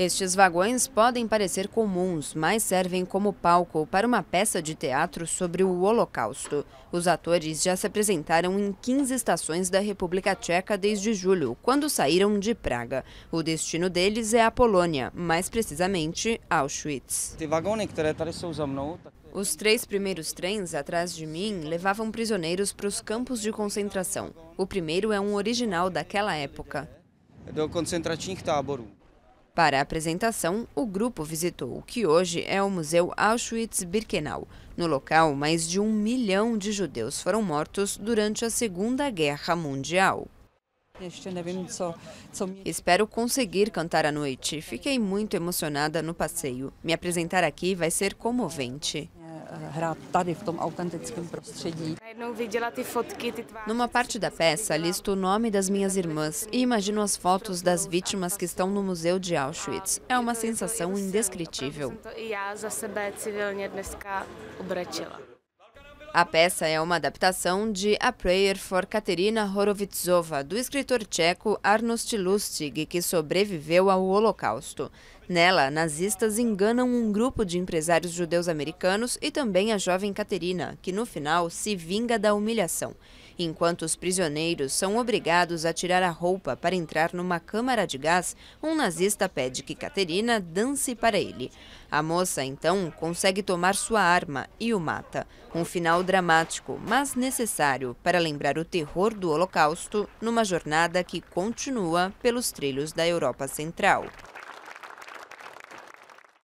Estes vagões podem parecer comuns, mas servem como palco para uma peça de teatro sobre o Holocausto. Os atores já se apresentaram em 15 estações da República Tcheca desde julho, quando saíram de Praga. O destino deles é a Polônia, mais precisamente Auschwitz. Os três primeiros trens atrás de mim levavam prisioneiros para os campos de concentração. O primeiro é um original daquela época. Do concentração para a apresentação, o grupo visitou o que hoje é o Museu Auschwitz-Birkenau. No local, mais de um milhão de judeus foram mortos durante a Segunda Guerra Mundial. Espero conseguir cantar à noite. Fiquei muito emocionada no passeio. Me apresentar aqui vai ser comovente. Numa parte da peça, listo o nome das minhas irmãs e imagino as fotos das vítimas que estão no Museu de Auschwitz. É uma sensação indescritível. eu, a peça é uma adaptação de A Prayer for Katerina Horovitzova do escritor tcheco Arnost Lustig, que sobreviveu ao Holocausto. Nela, nazistas enganam um grupo de empresários judeus americanos e também a jovem Katerina, que no final se vinga da humilhação. Enquanto os prisioneiros são obrigados a tirar a roupa para entrar numa câmara de gás, um nazista pede que Caterina dance para ele. A moça, então, consegue tomar sua arma e o mata. Um final dramático, mas necessário para lembrar o terror do Holocausto numa jornada que continua pelos trilhos da Europa Central.